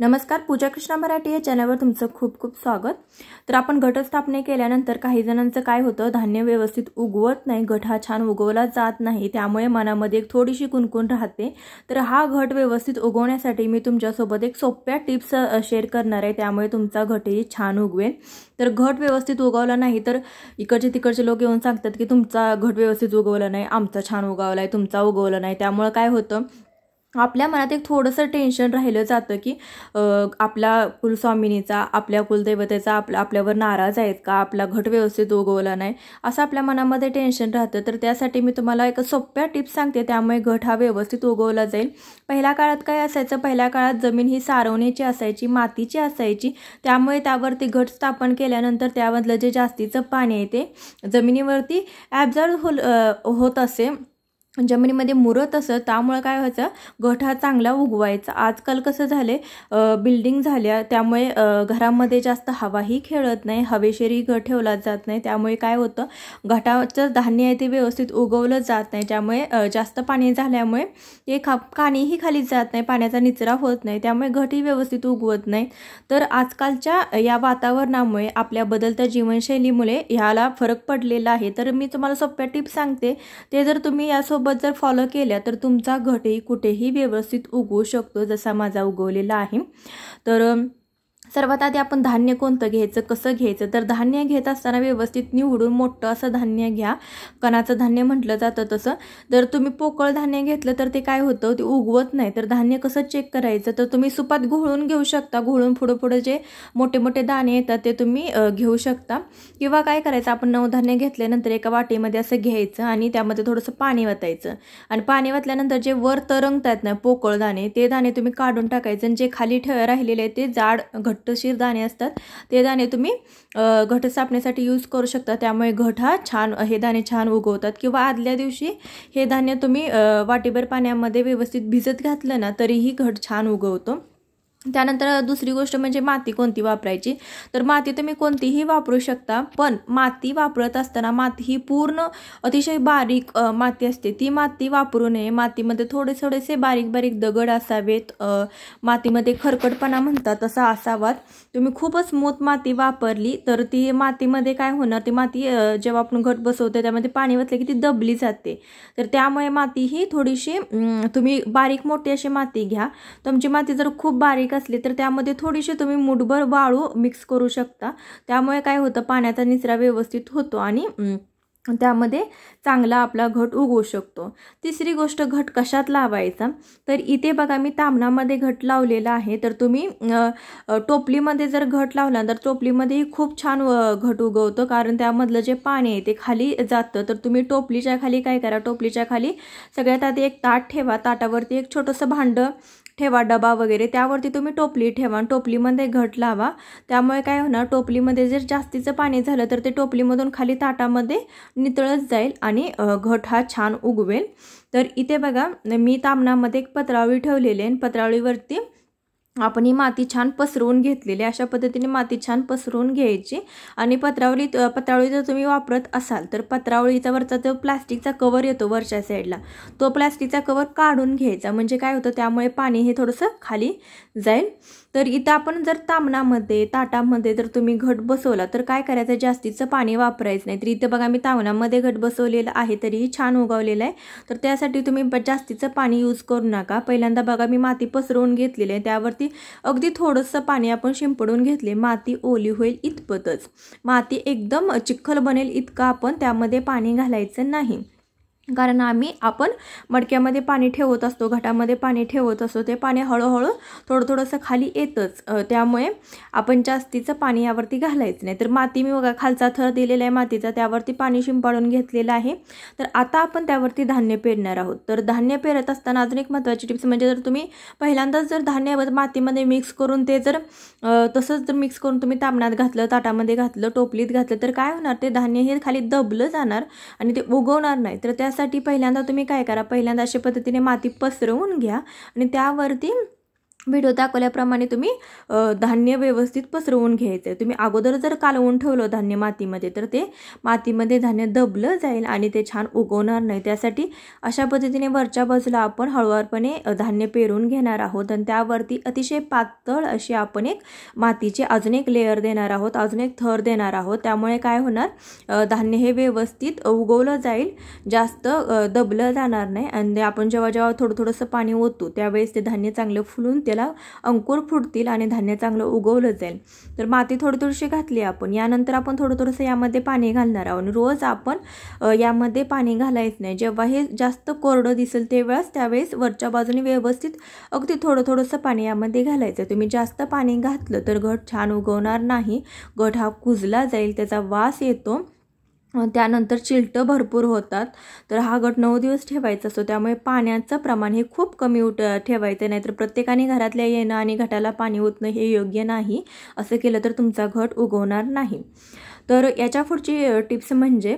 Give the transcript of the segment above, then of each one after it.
नमस्कार पूजा कृष्णा मराठी या चॅनलवर तुमचं खूप खूप स्वागत तर आपण घटस्थापने केल्यानंतर काही जणांचं काय होतं धान्य व्यवस्थित उगवत नाही घट हा छान उगवला जात नाही त्यामुळे मनामध्ये एक थोडीशी कुणकुण राहते तर हा घट व्यवस्थित उगवण्यासाठी मी तुमच्यासोबत एक सोप्या टिप्स शेअर करणार आहे त्यामुळे तुमचा घटही छान उगवेल तर घट व्यवस्थित उगवला नाही तर इकडचे तिकडचे लोक येऊन सांगतात की तुमचा घट व्यवस्थित उगवला नाही आमचा छान उगवला आहे तुमचा उगवला नाही त्यामुळे काय होतं आपल्या मनात एक थोडंसं टेन्शन राहिलं जातं की आपला कुलस्वामिनीचा आपल्या कुलदैवतेचा आपला आपल्यावर नाराज आहेत का आपला घट व्यवस्थित उगवला नाही असं आपल्या मनामध्ये टेन्शन राहतं तर त्यासाठी मी तुम्हाला एक सोप्या टिप्स सांगते त्यामुळे घट हा व्यवस्थित उगवला जाईल पहिल्या काळात काय असायचं पहिल्या काळात जमीन ही सारवण्याची असायची मातीची असायची त्यामुळे त्यावरती घट स्थापन केल्यानंतर त्यामधलं जे जास्तीचं पाणी आहे ते जमिनीवरती ॲब्झॉर्व होत असे जमिनीमध्ये मुरत असं त्यामुळे काय व्हायचं गट हा चांगला उगवायचा आजकाल कसं झाले बिल्डिंग झाल्या त्यामुळे घरामध्ये जास्त हवाही खेळत नाही हवेशेरी घट ठेवला जात नाही त्यामुळे काय होतं घटाचं धान्य आहे ते व्यवस्थित उगवलं जात नाही त्यामुळे जास्त पाणी झाल्यामुळे ते खा पाणीही खाली जात नाही पाण्याचा निचरा होत नाही त्यामुळे घटही व्यवस्थित उगवत नाही तर आजकालच्या या वातावरणामुळे आपल्या बदलत्या जीवनशैलीमुळे ह्याला फरक पडलेला आहे तर मी तुम्हाला सोप्या टिप्स सांगते ते जर तुम्ही यासोबत सोबत जर फॉलो केल्या तर तुमचा घटही कुठेही व्यवस्थित उगवू शकतो जसा माझा उगवलेला आहे तर सर्वात आधी आपण धान्य कोणतं घ्यायचं कसं घ्यायचं तर धान्य घेत असताना व्यवस्थित निवडून मोठं असं धान्य घ्या कणाचं धान्य म्हटलं जातं तसं जर तुम्ही पोकळ धान्य घेतलं तर ते काय होतं ते उगवत नाही तर धान्य कसं चेक करायचं तर तुम्ही सुपात घोळून घेऊ शकता घोळून पुढं पुढं जे मोठे मोठे दाणे येतात ते तुम्ही घेऊ शकता किंवा काय करायचं आपण नवधान्य घेतल्यानंतर एका वाटीमध्ये असं घ्यायचं आणि त्यामध्ये थोडंसं पाणी वतायचं आणि पाणी वतल्यानंतर जे वर तरंगतात ना पोकळ दाणे ते दाणे तुम्ही काढून टाकायचं आणि जे खाली ठेव राहिलेले आहेत ते जाड घट घट्टशीर दाणे असतात ते दाणे तुम्ही घट सापण्यासाठी यूज करू शकता त्यामुळे घट हा छान हे दाणे छान उगवतात किंवा आदल्या दिवशी हे धान्य तुम्ही वाटीभर पाण्यामध्ये व्यवस्थित भिजत घातलं ना तरीही घट छान उगवतो त्यानंतर दुसरी गोष्ट म्हणजे माती कोणती वापरायची तर माती तुम्ही कोणतीही वापरू शकता पण माती वापरत असताना माती ही पूर्ण अतिशय बारीक माती असते ती माती वापरू नये मातीमध्ये थोडे थोडेसे बारीक बारीक दगड असावेत मातीमध्ये खरकटपणा म्हणतात तसा असावात तुम्ही खूपच स्मूथ माती वापरली तर ती मातीमध्ये काय होणार ती माती जेव्हा आपण घट बसवतो त्यामध्ये पाणी वतले की ती दबली जाते तर त्यामुळे माती ही थोडीशी तुम्ही बारीक मोठी अशी माती घ्या तुमची माती जर खूप बारीक बारीक असली तर त्यामध्ये थोडीशी तुम्ही मुठभर वाळू मिक्स करू शकता त्यामुळे काय होतं पाण्याचा निचरा व्यवस्थित होतो आणि त्यामध्ये चांगला आपला घट उगवू शकतो तिसरी गोष्ट घट कशात लावायचा तर इथे बघा मी तांबणामध्ये घट लावलेला आहे तर तुम्ही टोपलीमध्ये जर घट लावला तर टोपलीमध्येही खूप छान घट उगवतो कारण त्यामधलं जे पाणी आहे ते खाली जातं तर तुम्ही टोपलीच्या खाली काय करा टोपलीच्या खाली सगळ्यात आधी एक ताट ठेवा ताटावरती एक छोटंसं भांडं ठेवा डबा वगैरे त्यावरती तुम्ही टोपली ठेवा टोपलीमध्ये घट लावा त्यामुळे काय होणार टोपलीमध्ये जर जास्तीचं पाणी झालं तर ते टोपलीमधून खाली ताटामध्ये नितळत जाईल आणि घट हा छान उगवेल तर इथे बघा मी तामणामध्ये एक पत्रावळी ठेवलेली आहे पत्रावळीवरती आपण ही माती छान पसरवून घेतलेली अशा पद्धतीने माती छान पसरवून घ्यायची आणि पत्रावळी पत्रावळी जर तुम्ही वापरत असाल तर पत्रावळीचा वरचा जो प्लॅस्टिकचा कवर येतो वरच्या साईडला तो प्लॅस्टिकचा कवर काढून घ्यायचा म्हणजे काय होतं त्यामुळे पाणी हे थोडंसं खाली जाईल तर इथं आपण जर तामणामध्ये ताटामध्ये जर तुम्ही घट बसवला तर काय करायचं जास्तीचं पाणी वापरायचं नाही तर इथं बघा मी तामणामध्ये घट बसवलेलं आहे तरीही छान उगवलेलं आहे तर त्यासाठी तुम्ही जास्तीचं पाणी यूज करू नका पहिल्यांदा बघा मी माती पसरवून घेतलेली आहे त्यावरती अगदी थोडंसं पाणी आपण शिंपडून घेतले माती ओली होईल इतपतच माती एकदम चिखल बनेल इतकं आपण त्यामध्ये पाणी घालायचं नाही कारण आम्ही आपण मडक्यामध्ये पाणी ठेवत असतो घटामध्ये पाणी ठेवत असतो ते पाणी हळूहळू थोडं थोडंसं खाली येतच त्यामुळे आपण जास्तीचं पाणी यावरती घालायचं नाही तर माती मी बघा खालचा थर दिलेला आहे मातीचा त्यावरती पाणी शिंपाडून घेतलेलं आहे तर आता आपण त्यावरती धान्य पेरणार आहोत तर धान्य पेरत असताना अजून एक महत्त्वाची टिप्स म्हणजे जर तुम्ही पहिल्यांदाच जर धान्य मातीमध्ये मिक्स करून ते जर तसंच जर मिक्स करून तुम्ही तांबणात घातलं ताटामध्ये घातलं टोपलीत घातलं तर काय होणार ते धान्य हे खाली दबलं जाणार आणि ते उगवणार नाही तर त्यासाठी त्यासाठी पहिल्यांदा तुम्ही काय करा पहिल्यांदा अशा पद्धतीने माती पसरवून घ्या आणि त्यावरती व्हिडिओ दाखवल्याप्रमाणे तुम्ही धान्य व्यवस्थित पसरवून घ्यायचं आहे तुम्ही अगोदर जर कालवून ठेवलं धान्य मातीमध्ये तर ते मातीमध्ये धान्य दबलं जाईल आणि ते छान उगवणार नाही त्यासाठी अशा पद्धतीने वरच्या बाजूला आपण हळूवारपणे धान्य पेरून घेणार आहोत आणि त्यावरती अतिशय पातळ अशी आपण एक मातीचे अजून एक लेअर देणार आहोत अजून एक थर देणार आहोत त्यामुळे काय होणार धान्य हे व्यवस्थित उगवलं जाईल जास्त दबलं जाणार नाही आणि आपण जेव्हा जेव्हा थोडं थोडंसं पाणी ओतू त्यावेळेस ते धान्य चांगलं फुलून त्याला अंकुर फुटतील आणि धान्य चांगलं उगवलं जाईल तर माती थोडी थोडीशी घातली आपण यानंतर आपण थोडं थोडंसं यामध्ये पाणी घालणार आहोत रोज आपण यामध्ये पाणी घालायच नाही जेव्हा हे जास्त कोरडं दिसेल तेव्हाच त्यावेळेस वरच्या बाजूने व्यवस्थित अगदी थोडं थोडंसं पाणी यामध्ये घालायचं तुम्ही जास्त पाणी घातलं तर घट छान उगवणार नाही घट हा कुजला जाईल त्याचा वास येतो त्यानंतर चिलटं भरपूर होतात तर हा गट नऊ दिवस ठेवायचा असतो त्यामुळे पाण्याचं प्रमाण हे खूप कमी उठ ठेवायचं नाहीतर प्रत्येकाने घरातल्या येणं आणि घटाला पाणी ओतणं हे योग्य नाही असं केलं तर तुमचा घट उगवणार नाही तर याच्या पुढची टिप्स म्हणजे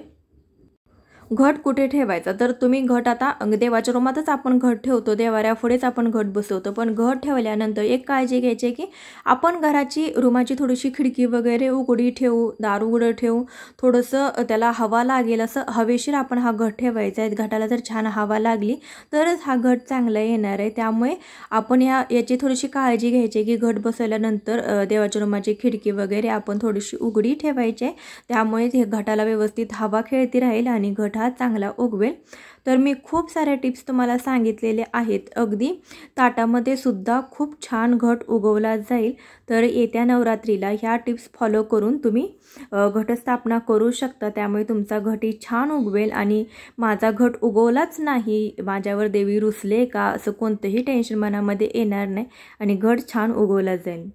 घट कुठे ठेवायचा तर तुम्ही घट आता देवाच्या रोमातच आपण घट ठेवतो देवाऱ्यापुढेच आपण घट बसवतो पण घट ठेवल्यानंतर एक काळजी घ्यायची की आपण घराची रूमाची थोडीशी खिडकी वगैरे उघडी ठेवू दार उघडं ठेवू थोडंसं त्याला हवा लागेल असं हवेशीर आपण हा घट ठेवायचा आहे घटाला जर छान हवा लागली तरच हा घट चांगला येणार आहे त्यामुळे आपण या याची थोडीशी काळजी घ्यायची की घट बसवल्यानंतर देवाच्या रुमाची खिडकी वगैरे आपण थोडीशी उघडी ठेवायची त्यामुळे घटाला व्यवस्थित हवा खेळती राहील आणि घट हा चांगला उगवेल तर मी खूप साऱ्या टिप्स तुम्हाला सांगितलेले आहेत अगदी ताटामध्ये सुद्धा खूप छान घट उगवला जाईल तर येत्या नवरात्रीला ह्या टिप्स फॉलो करून तुम्ही घटस्थापना करू शकता त्यामुळे तुमचा ही छान उगवेल आणि माझा घट उगवलाच नाही माझ्यावर देवी रुसले का असं कोणतंही टेन्शन मनामध्ये येणार नाही आणि घट छान उगवला जाईल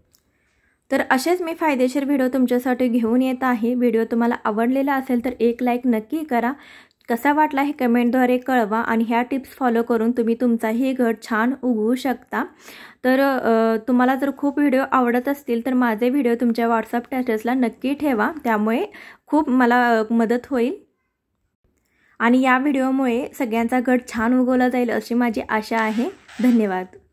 तर असेच मी फायदेशीर व्हिडिओ तुमच्यासाठी घेऊन येत आहे व्हिडिओ तुम्हाला आवडलेला असेल तर एक लाईक नक्की करा कसा वाटला हे कमेंटद्वारे कळवा आणि ह्या टिप्स फॉलो करून तुम्ही तुमचाही घट छान उगवू शकता तर तुम्हाला जर खूप व्हिडिओ आवडत असतील तर माझे व्हिडिओ तुमच्या व्हॉट्सअप स्टॅटसला नक्की ठेवा त्यामुळे खूप मला मदत होईल आणि या व्हिडिओमुळे सगळ्यांचा घट छान उगवला जाईल अशी माझी आशा आहे धन्यवाद